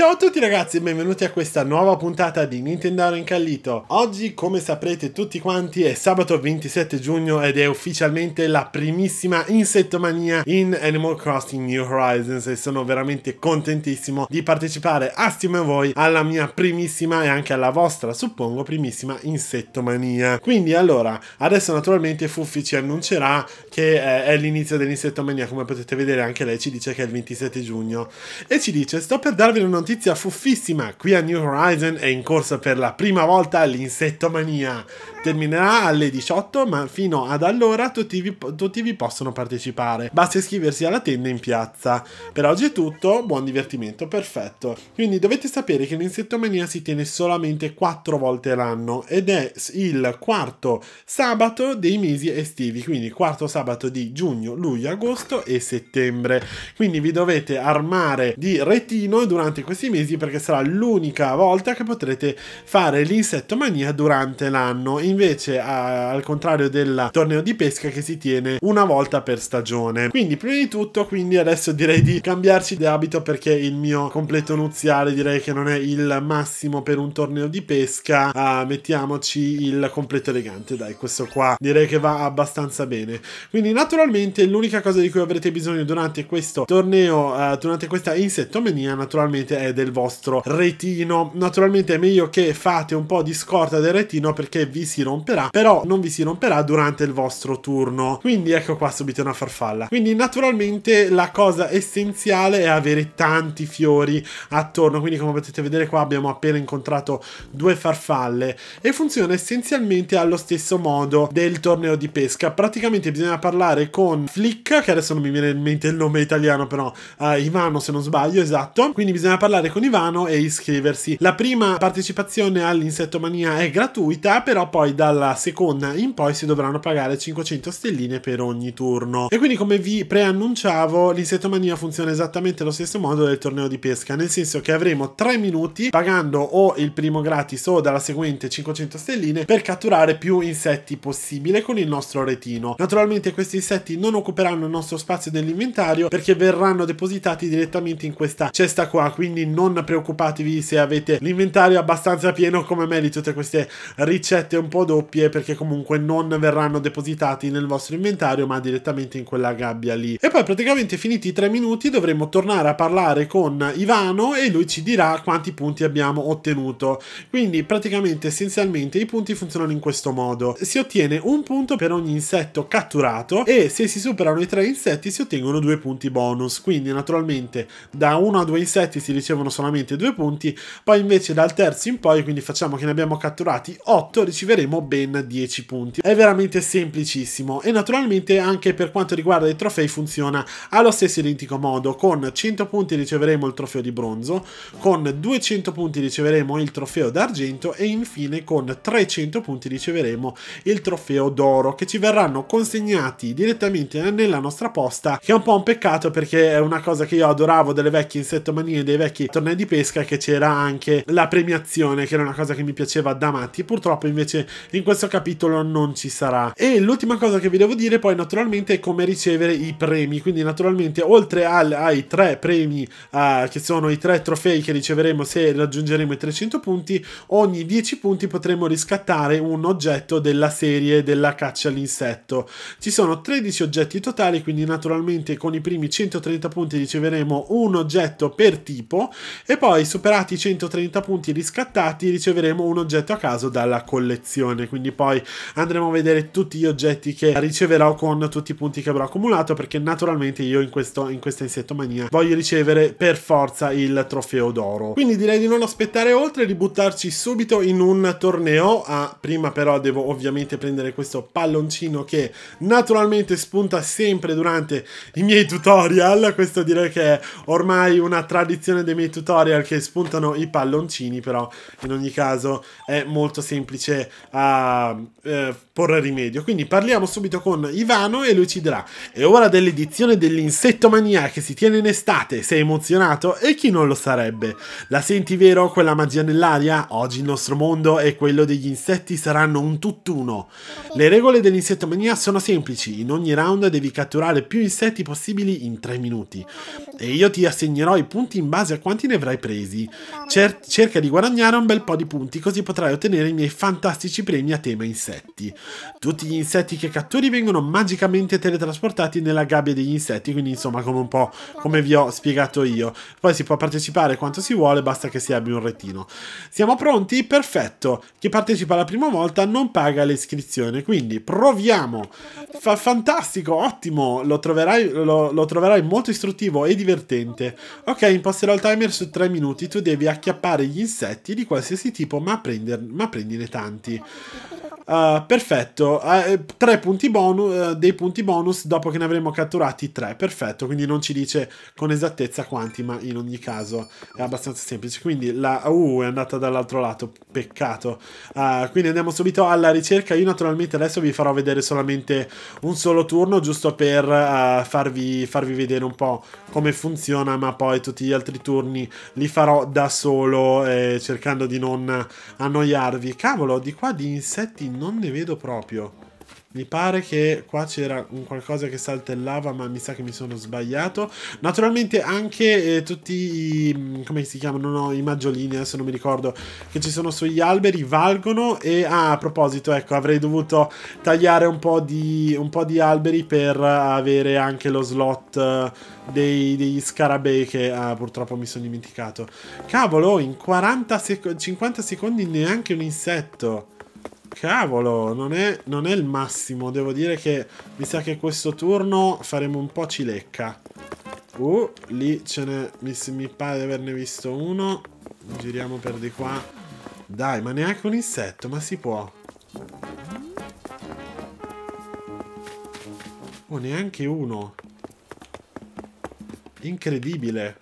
Ciao a tutti ragazzi e benvenuti a questa nuova puntata di Nintendo Incallito. Oggi, come saprete tutti quanti, è sabato 27 giugno ed è ufficialmente la primissima insettomania in Animal Crossing New Horizons e sono veramente contentissimo di partecipare assieme a voi alla mia primissima e anche alla vostra, suppongo, primissima insettomania. Quindi allora, adesso naturalmente Fuffi ci annuncerà che eh, è l'inizio dell'insettomania, come potete vedere anche lei ci dice che è il 27 giugno e ci dice "Sto per darvi una notizia fuffissima, qui a New Horizon è in corso per la prima volta l'insettomania. Terminerà alle 18, ma fino ad allora tutti vi, tutti vi possono partecipare. Basta iscriversi alla tenda in piazza. Per oggi è tutto, buon divertimento, perfetto. Quindi dovete sapere che l'insettomania si tiene solamente 4 volte l'anno ed è il quarto sabato dei mesi estivi, quindi quarto sabato di giugno, luglio, agosto e settembre. Quindi vi dovete armare di retino durante questa questi mesi perché sarà l'unica volta che potrete fare l'insettomania durante l'anno, invece a, al contrario del torneo di pesca che si tiene una volta per stagione. Quindi prima di tutto, quindi adesso direi di cambiarci di abito perché il mio completo nuziale direi che non è il massimo per un torneo di pesca. Uh, mettiamoci il completo elegante, dai, questo qua direi che va abbastanza bene. Quindi naturalmente l'unica cosa di cui avrete bisogno durante questo torneo, uh, durante questa insettomania naturalmente è del vostro retino. Naturalmente è meglio che fate un po' di scorta del retino perché vi si romperà, però non vi si romperà durante il vostro turno. Quindi ecco qua subito una farfalla. Quindi naturalmente la cosa essenziale è avere tanti fiori attorno, quindi come potete vedere qua abbiamo appena incontrato due farfalle e funziona essenzialmente allo stesso modo del torneo di pesca. Praticamente bisogna parlare con Flick, che adesso non mi viene in mente il nome italiano però, eh, Ivano se non sbaglio, esatto. Quindi bisogna parlare parlare con Ivano e iscriversi. La prima partecipazione all'insettomania è gratuita, però poi dalla seconda in poi si dovranno pagare 500 stelline per ogni turno. E quindi come vi preannunciavo, l'insettomania funziona esattamente allo stesso modo del torneo di pesca, nel senso che avremo 3 minuti pagando o il primo gratis o dalla seguente 500 stelline per catturare più insetti possibile con il nostro retino. Naturalmente questi insetti non occuperanno il nostro spazio dell'inventario perché verranno depositati direttamente in questa cesta qua, quindi non preoccupatevi se avete l'inventario abbastanza pieno come me di tutte queste ricette un po' doppie perché comunque non verranno depositati nel vostro inventario ma direttamente in quella gabbia lì. E poi praticamente finiti i tre minuti dovremo tornare a parlare con Ivano e lui ci dirà quanti punti abbiamo ottenuto. Quindi praticamente essenzialmente i punti funzionano in questo modo. Si ottiene un punto per ogni insetto catturato e se si superano i tre insetti si ottengono due punti bonus. Quindi naturalmente da 1 a 2 insetti si riceve ricevono solamente due punti, poi invece dal terzo in poi, quindi facciamo che ne abbiamo catturati 8, riceveremo ben 10 punti. È veramente semplicissimo e naturalmente anche per quanto riguarda i trofei funziona allo stesso identico modo, con 100 punti riceveremo il trofeo di bronzo, con 200 punti riceveremo il trofeo d'argento e infine con 300 punti riceveremo il trofeo d'oro che ci verranno consegnati direttamente nella nostra posta che è un po' un peccato perché è una cosa che io adoravo delle vecchie insettomanie dei vecchi tornei di pesca che c'era anche la premiazione, che era una cosa che mi piaceva da matti. Purtroppo invece in questo capitolo non ci sarà. E l'ultima cosa che vi devo dire poi naturalmente è come ricevere i premi. Quindi naturalmente oltre al, ai tre premi uh, che sono i tre trofei che riceveremo se raggiungeremo i 300 punti, ogni 10 punti potremo riscattare un oggetto della serie della caccia all'insetto. Ci sono 13 oggetti totali, quindi naturalmente con i primi 130 punti riceveremo un oggetto per tipo e poi superati i 130 punti riscattati riceveremo un oggetto a caso dalla collezione quindi poi andremo a vedere tutti gli oggetti che riceverò con tutti i punti che avrò accumulato perché naturalmente io in, questo, in questa insetto mania voglio ricevere per forza il trofeo d'oro quindi direi di non aspettare oltre di buttarci subito in un torneo ah, prima però devo ovviamente prendere questo palloncino che naturalmente spunta sempre durante i miei tutorial questo direi che è ormai una tradizione dei temi tutorial che spuntano i palloncini, però in ogni caso è molto semplice a eh, porre rimedio. Quindi parliamo subito con Ivano e lui ci dirà È ora dell'edizione dell'insettomania che si tiene in estate. Sei emozionato? E chi non lo sarebbe? La senti vero quella magia nell'aria? Oggi il nostro mondo e quello degli insetti saranno un tutt'uno. Le regole dell'insettomania sono semplici. In ogni round devi catturare più insetti possibili in 3 minuti. E io ti assegnerò i punti in base a quanto quanti ne avrai presi. Cer cerca di guadagnare un bel po' di punti, così potrai ottenere i miei fantastici premi a tema insetti. Tutti gli insetti che catturi vengono magicamente teletrasportati nella gabbia degli insetti, quindi insomma come un po' come vi ho spiegato io. Poi si può partecipare quanto si vuole, basta che si abbia un retino. Siamo pronti? Perfetto! Chi partecipa la prima volta non paga l'iscrizione, quindi proviamo! Fa fantastico, ottimo! Lo troverai, lo, lo troverai molto istruttivo e divertente. Ok, imposterò il time timer su 3 minuti tu devi acchiappare gli insetti di qualsiasi tipo, ma, prender, ma prendine tanti. Uh, perfetto, uh, tre punti bonus, uh, eh, dei punti bonus dopo che ne avremo catturati tre, perfetto, quindi non ci dice con esattezza quanti, ma in ogni caso è abbastanza semplice. Quindi la U è andata dall'altro lato, peccato. quindi andiamo subito alla ricerca, io naturalmente adesso vi farò vedere solamente un solo turno, giusto per farvi, farvi vedere un po' come funziona, ma poi tutti gli altri turni giorni li farò da solo eh, cercando di non annoiarvi. Cavolo, di qua di insetti non ne vedo proprio. Mi pare che qua c'era un qualcosa che saltellava, ma mi sa che mi sono sbagliato. Naturalmente anche eh, tutti i... Mm, come si chiamano? No, i maggiolini, adesso non mi ricordo, che ci sono sugli alberi, valgono e... Ah, a proposito, ecco, avrei dovuto tagliare un po' di, un po di alberi per avere anche lo slot eh, dei, degli scarabei che ah, purtroppo mi sono dimenticato. Cavolo, in 40 sec 50 secondi neanche un insetto. Cavolo, non è, non è il massimo. Devo dire che mi sa che questo turno faremo un po' cilecca. Uh, lì ce n'è... Mi, mi pare di averne visto uno. Giriamo per di qua. Dai, ma neanche un insetto, ma si può. Oh, neanche uno. Incredibile.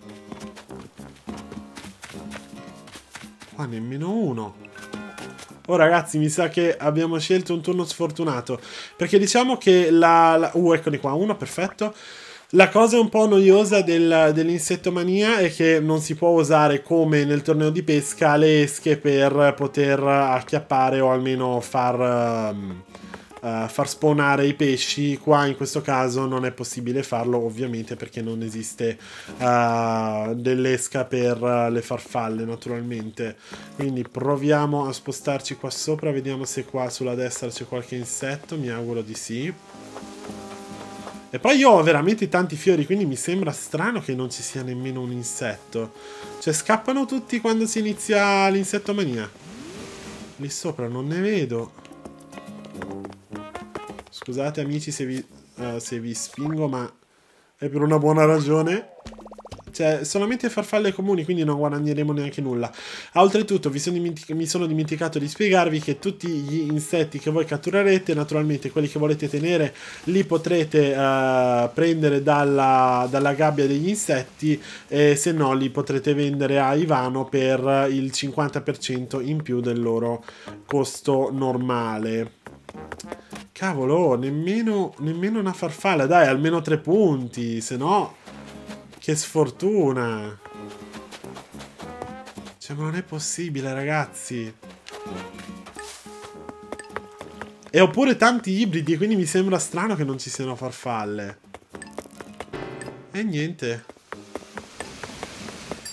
Qua nemmeno uno. Oh ragazzi, mi sa che abbiamo scelto un turno sfortunato. Perché diciamo che la... la... Uh, eccoli qua, uno, perfetto. La cosa un po' noiosa del, dell'insettomania è che non si può usare come nel torneo di pesca le esche per poter acchiappare o almeno far... Um uh, far spawnare i pesci. Qua in questo caso non è possibile farlo ovviamente perché non esiste uh, dell'esca per uh, le farfalle naturalmente. Quindi proviamo a spostarci qua sopra, vediamo se qua sulla destra c'è qualche insetto, mi auguro di sì. E poi io ho veramente tanti fiori, quindi mi sembra strano che non ci sia nemmeno un insetto. Cioè, scappano tutti quando si inizia l'insettomania. Lì sopra non ne vedo. Scusate amici se vi, uh, se vi spingo, ma è per una buona ragione. Cioè, solamente farfalle comuni, quindi non guadagneremo neanche nulla. Oltretutto, sono mi sono dimenticato di spiegarvi che tutti gli insetti che voi catturerete, naturalmente quelli che volete tenere, li potrete uh, prendere dalla, dalla, gabbia degli insetti e se no li potrete vendere a Ivano per il 50% in più del loro costo normale. Cavolo, oh, nemmeno, nemmeno una farfalla. Dai, almeno tre punti, se no... Che sfortuna. Cioè, ma non è possibile, ragazzi. E ho pure tanti ibridi, quindi mi sembra strano che non ci siano farfalle. E niente.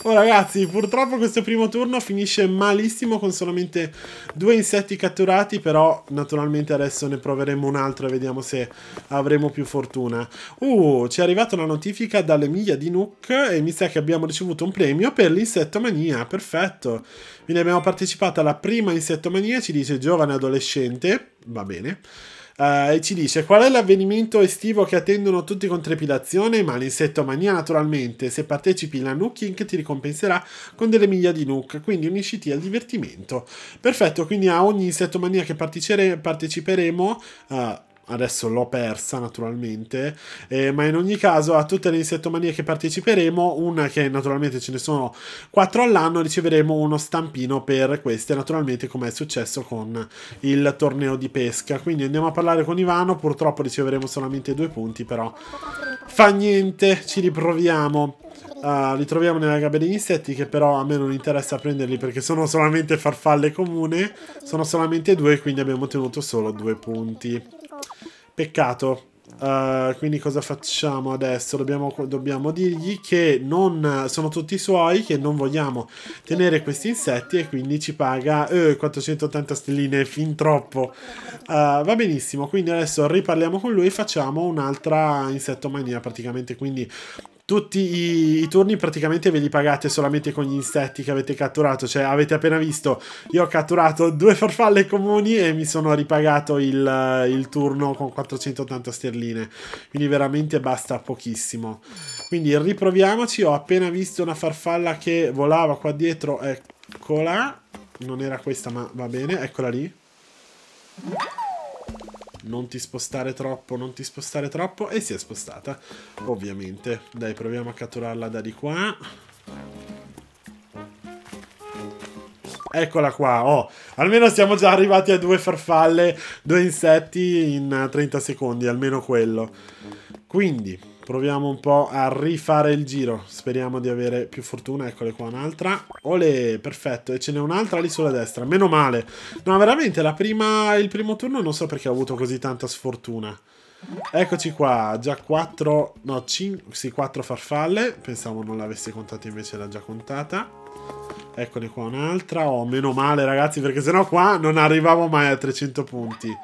Oh ragazzi, purtroppo questo primo turno finisce malissimo con solamente due insetti catturati, però naturalmente adesso ne proveremo un altro e vediamo se avremo più fortuna. Uh, ci è arrivata una notifica dall'Emilia di Nook e mi sa che abbiamo ricevuto un premio per l'insettomania, perfetto. Quindi abbiamo partecipato alla prima insettomania, ci dice giovane adolescente, va bene. Uh, e ci dice qual è l'avvenimento estivo che attendono tutti con trepidazione, ma l'insettomania naturalmente, se partecipi la Nuke Inc. ti ricompenserà con delle miglia di Nuke, quindi unisciti al divertimento. Perfetto, quindi a ogni insettomania che partecipere- parteciperemo... Uh, adesso l'ho persa naturalmente, eh, ma in ogni caso a tutte le insettomanie che parteciperemo, una che naturalmente ce ne sono 4 all'anno, riceveremo uno stampino per queste, naturalmente come è successo con il torneo di pesca. Quindi andiamo a parlare con Ivano, purtroppo riceveremo solamente due punti, però fa niente, ci riproviamo. Uh, li troviamo nella gabbia degli insetti che però a me non interessa prenderli perché sono solamente farfalle comune, sono solamente due quindi abbiamo ottenuto solo due punti. Peccato. Uh, quindi cosa facciamo adesso? Dobbiamo, dobbiamo dirgli che non, sono tutti suoi, che non vogliamo tenere questi insetti e quindi ci paga eh, 480 stelline, fin troppo. Uh, va benissimo, quindi adesso riparliamo con lui e facciamo un'altra insettomania praticamente, quindi tutti i, i, turni praticamente ve li pagate solamente con gli insetti che avete catturato. Cioè, avete appena visto, io ho catturato due farfalle comuni e mi sono ripagato il, il turno con 480 sterline. Quindi veramente basta pochissimo. Quindi riproviamoci. Ho appena visto una farfalla che volava qua dietro. Eccola. Non era questa, ma va bene. Eccola lì non ti spostare troppo, non ti spostare troppo, e si è spostata, ovviamente. Dai, proviamo a catturarla da di qua. Eccola qua, oh, almeno siamo già arrivati a due farfalle, due insetti in 30 secondi, almeno quello. Quindi, Proviamo un po' a rifare il giro. Speriamo di avere più fortuna. Eccole qua un'altra. Ole, perfetto. E ce n'è un'altra lì sulla destra. Meno male. No, veramente, prima, il primo turno non so perché ho avuto così tanta sfortuna. Eccoci qua, già 4, no 5, sì 4 farfalle, pensavo non l'avessi contata invece l'ha già contata. Eccone qua un'altra, oh meno male ragazzi perché sennò qua non arrivavo mai a 300 punti.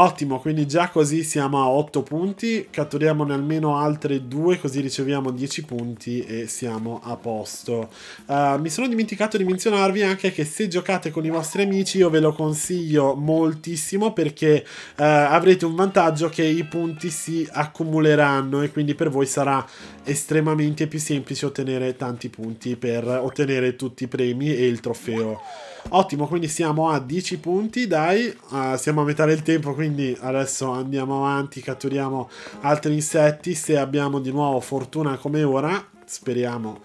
Ottimo, quindi già così siamo a 8 punti, catturiamone almeno altre 2 così riceviamo 10 punti e siamo a posto. Uh, mi sono dimenticato di menzionarvi anche che se giocate con i vostri amici io ve lo consiglio moltissimo perché uh, avrete un vantaggio che i punti si accumuleranno e quindi per voi sarà estremamente più semplice ottenere tanti punti per ottenere tutti i premi e il trofeo. Ottimo, quindi siamo a 10 punti, dai, uh, siamo a metà del tempo quindi quindi adesso andiamo avanti, catturiamo altri insetti, se abbiamo di nuovo fortuna come ora, speriamo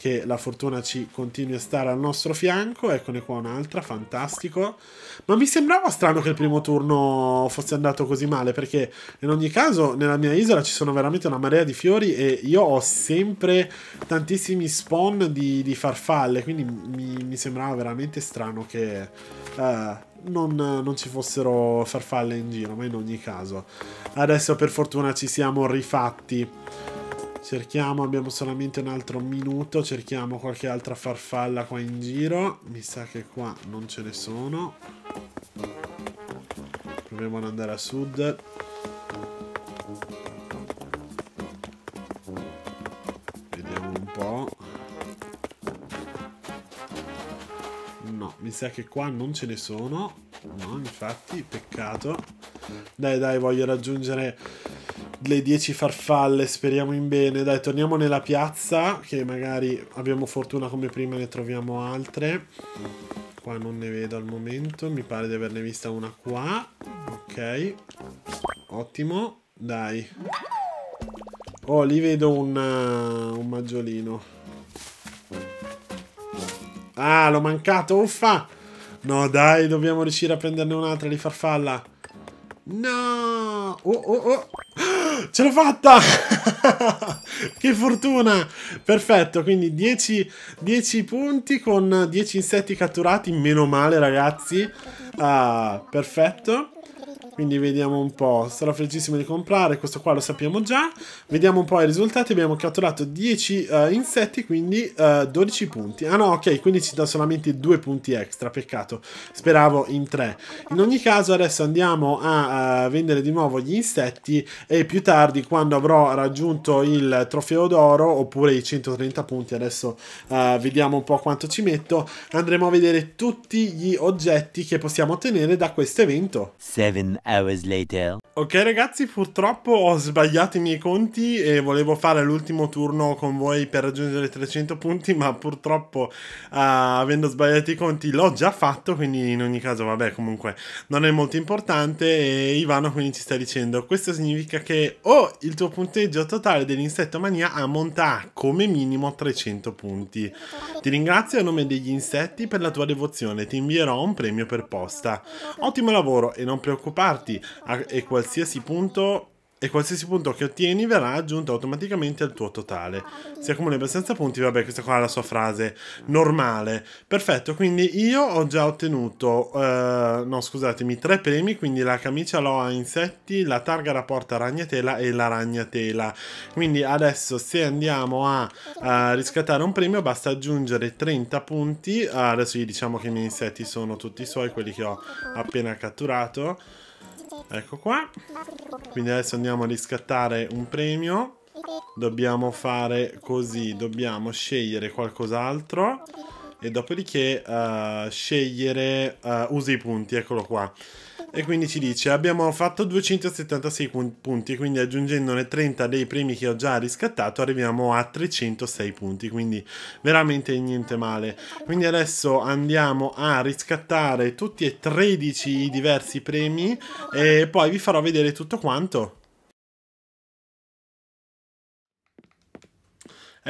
che la fortuna ci continui a stare al nostro fianco. Eccone qua un'altra, fantastico. Ma mi sembrava strano che il primo turno fosse andato così male, perché in ogni caso nella mia isola ci sono veramente una marea di fiori e io ho sempre tantissimi spawn di, di farfalle, quindi mi, mi, sembrava veramente strano che... Uh, non, non, ci fossero farfalle in giro, ma in ogni caso. Adesso per fortuna ci siamo rifatti Cerchiamo, abbiamo solamente un altro minuto, cerchiamo qualche altra farfalla qua in giro. Mi sa che qua non ce ne sono. Proviamo ad andare a sud. Vediamo un po'. No, mi sa che qua non ce ne sono. No, infatti, peccato. Dai, dai, voglio raggiungere le 10 farfalle, speriamo in bene. Dai, torniamo nella piazza, che magari abbiamo fortuna come prima ne troviamo altre. Qua non ne vedo al momento, mi pare di averne vista una qua. Ok, ottimo, dai. Oh, lì vedo un, uh, un maggiolino. Ah, l'ho mancato, uffa! No, dai, dobbiamo riuscire a prenderne un'altra di farfalla. No! Oh, oh, oh! Ce l'ho fatta! che fortuna! Perfetto, quindi 10, 10, punti con 10 insetti catturati, meno male ragazzi. Ah, perfetto. Quindi vediamo un po', sarà felicissimo di comprare, questo qua lo sappiamo già. Vediamo un po' i risultati, abbiamo catturato 10 uh, eh, insetti, quindi uh, eh, 12 punti. Ah no, ok, quindi ci dà solamente 2 punti extra, peccato, speravo in 3. In ogni caso adesso andiamo a uh, vendere di nuovo gli insetti e più tardi quando avrò raggiunto il trofeo d'oro oppure i 130 punti, adesso vediamo un po' quanto ci metto, andremo a vedere tutti gli oggetti che possiamo ottenere da questo evento. 7 hours later. Ok ragazzi, purtroppo ho sbagliato i miei conti e volevo fare l'ultimo turno con voi per raggiungere 300 punti, ma purtroppo uh, avendo sbagliato i conti l'ho già fatto, quindi in ogni caso vabbè comunque non è molto importante e Ivano quindi ci sta dicendo questo significa che o oh, il tuo punteggio totale dell'insetto mania ammonta a come minimo 300 punti. Ti ringrazio a nome degli insetti per la tua devozione, ti invierò un premio per posta. Ottimo lavoro e non preoccuparti infatti a, e qualsiasi punto e qualsiasi punto che ottieni verrà aggiunto automaticamente al tuo totale. Si accumulano abbastanza punti, vabbè, questa qua è la sua frase normale. Perfetto, quindi io ho già ottenuto, uh, no scusatemi, tre premi, quindi la camicia loa insetti, la targa la porta ragnatela e la ragnatela. Quindi adesso se andiamo a uh, riscattare un premio basta aggiungere 30 punti, adesso gli diciamo che i miei insetti sono tutti i suoi, quelli che ho appena catturato. Ecco qua. Quindi adesso andiamo a riscattare un premio. Dobbiamo fare così, dobbiamo scegliere qualcos'altro e dopodiché uh, scegliere uh, usi i punti, eccolo qua. E quindi ci dice abbiamo fatto 276 punti, quindi aggiungendone 30 dei premi che ho già riscattato arriviamo a 306 punti, quindi veramente niente male. Quindi adesso andiamo a riscattare tutti e 13 i diversi premi e poi vi farò vedere tutto quanto.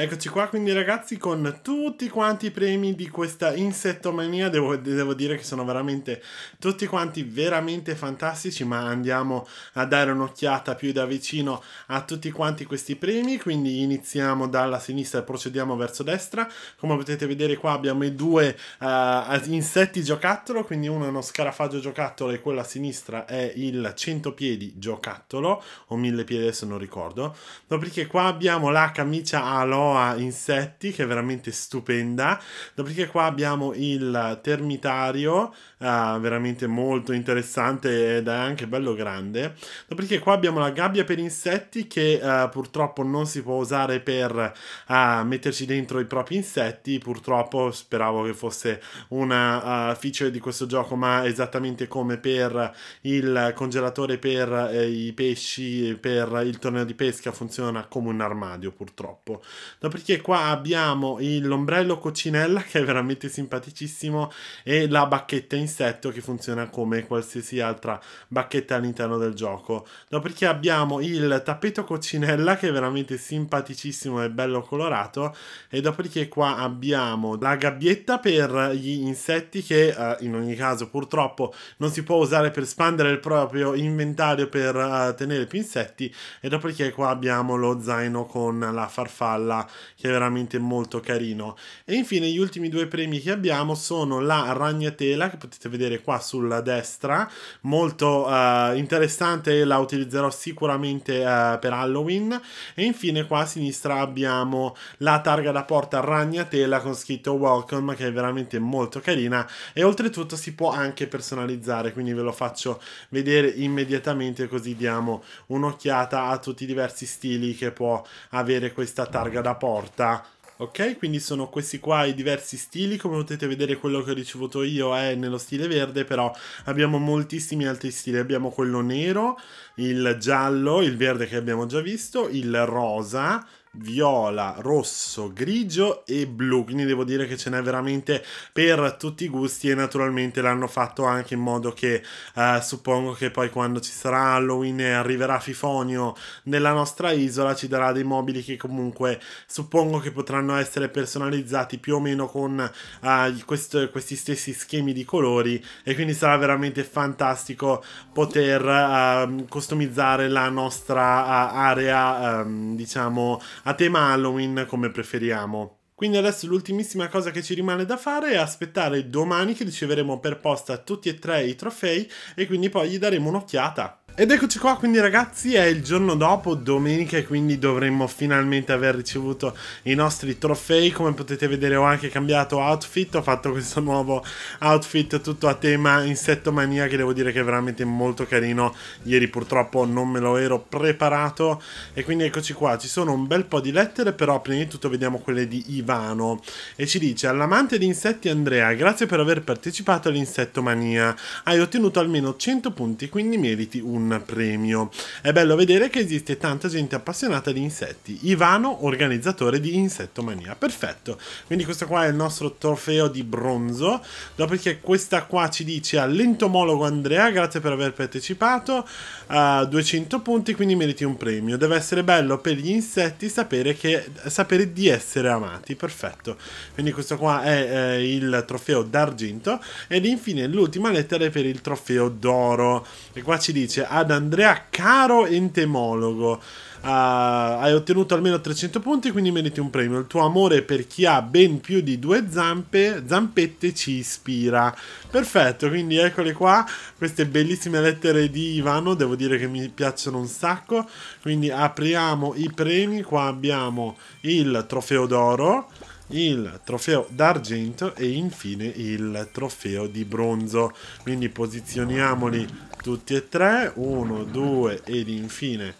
Eccoci qua quindi ragazzi con tutti quanti i premi di questa insettomania, devo, devo, dire che sono veramente tutti quanti veramente fantastici ma andiamo a dare un'occhiata più da vicino a tutti quanti questi premi, quindi iniziamo dalla sinistra e procediamo verso destra, come potete vedere qua abbiamo i due uh, insetti giocattolo, quindi uno è uno scarafaggio giocattolo e quello a sinistra è il centopiedi giocattolo o mille piedi adesso non ricordo, dopodiché qua abbiamo la camicia alo Noa Insetti che è veramente stupenda. Dopodiché qua abbiamo il termitario Ah, veramente molto interessante ed è anche bello grande. Dopodiché qua abbiamo la gabbia per insetti che uh, purtroppo non si può usare per uh, metterci dentro i propri insetti, purtroppo speravo che fosse una ah, feature di questo gioco, ma esattamente come per il congelatore per eh, i pesci, per il torneo di pesca funziona come un armadio purtroppo. Dopodiché qua abbiamo l'ombrello coccinella che è veramente simpaticissimo e la bacchetta insetti insetto che funziona come qualsiasi altra bacchetta all'interno del gioco. Dopodiché abbiamo il tappeto coccinella che è veramente simpaticissimo e bello colorato e dopodiché qua abbiamo la gabbietta per gli insetti che eh, in ogni caso purtroppo non si può usare per espandere il proprio inventario per eh, tenere più insetti e dopodiché qua abbiamo lo zaino con la farfalla che è veramente molto carino. E infine gli ultimi due premi che abbiamo sono la ragnatela che potete potete vedere qua sulla destra, molto uh, interessante, la utilizzerò sicuramente uh, per Halloween. E infine qua a sinistra abbiamo la targa da porta ragnatela con scritto Welcome che è veramente molto carina e oltretutto si può anche personalizzare, quindi ve lo faccio vedere immediatamente così diamo un'occhiata a tutti i diversi stili che può avere questa targa da porta. Ok, quindi sono questi qua i diversi stili, come potete vedere quello che ho ricevuto io è nello stile verde, però abbiamo moltissimi altri stili, abbiamo quello nero, il giallo, il verde che abbiamo già visto, il rosa, viola, rosso, grigio e blu, quindi devo dire che ce n'è veramente per tutti i gusti e naturalmente l'hanno fatto anche in modo che eh, suppongo che poi quando ci sarà Halloween e arriverà Fifonio nella nostra isola ci darà dei mobili che comunque suppongo che potranno essere personalizzati più o meno con eh, questo, questi stessi schemi di colori e quindi sarà veramente fantastico poter eh, customizzare la nostra eh, area ehm, diciamo a tema Halloween come preferiamo. Quindi adesso l'ultimissima cosa che ci rimane da fare è aspettare domani che riceveremo per posta tutti e tre i trofei e quindi poi gli daremo un'occhiata. Ed eccoci qua, quindi ragazzi, è il giorno dopo, domenica, e quindi dovremmo finalmente aver ricevuto i nostri trofei. Come potete vedere ho anche cambiato outfit, ho fatto questo nuovo outfit tutto a tema insettomania che devo dire che è veramente molto carino. Ieri purtroppo non me lo ero preparato e quindi eccoci qua, ci sono un bel po' di lettere, però prima di tutto vediamo quelle di Ivano e ci dice all'amante di insetti Andrea, grazie per aver partecipato all'insettomania, hai ottenuto almeno 100 punti, quindi meriti un un premio. È bello vedere che esiste tanta gente appassionata di insetti. Ivano, organizzatore di Insettomania. Perfetto. Quindi questo qua è il nostro trofeo di bronzo. Dopodiché questa qua ci dice all'entomologo Andrea, grazie per aver partecipato. Uh, 200 punti, quindi meriti un premio. Deve essere bello per gli insetti sapere, che, sapere di essere amati. Perfetto. Quindi questo qua è eh, il trofeo d'argento. Ed infine l'ultima lettera è per il trofeo d'oro. E qua ci dice ad Andrea Caro entomologo. Uh, ah, hai ottenuto almeno 300 punti, quindi meriti un premio. Il tuo amore per chi ha ben più di due zampe, zampette ci ispira. Perfetto, quindi eccole qua, queste bellissime lettere di Ivano, devo dire che mi piacciono un sacco. Quindi apriamo i premi, qua abbiamo il trofeo d'oro il trofeo d'argento e infine il trofeo di bronzo. Quindi posizioniamoli tutti e tre, uno, due ed infine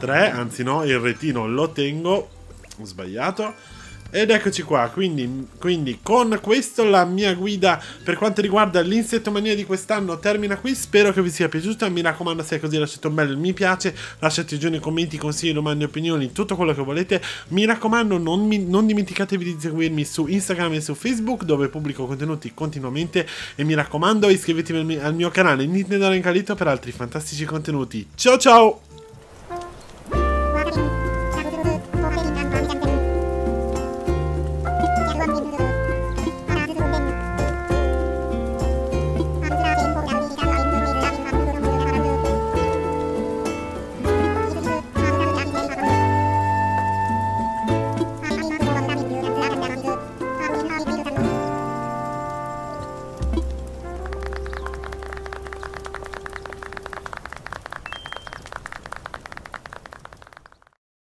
tre, anzi no, il retino lo tengo, ho sbagliato ed eccoci qua, quindi, quindi con questo la mia guida per quanto riguarda l'insettomania di quest'anno termina qui, spero che vi sia piaciuta, mi raccomando se è così lasciate un bel mi piace, lasciate giù nei commenti consigli, domande, opinioni, tutto quello che volete, mi raccomando non, mi, non dimenticatevi di seguirmi su Instagram e su Facebook dove pubblico contenuti continuamente e mi raccomando iscrivetevi al mio, al mio canale Nintendo Rencalito per altri fantastici contenuti, ciao ciao!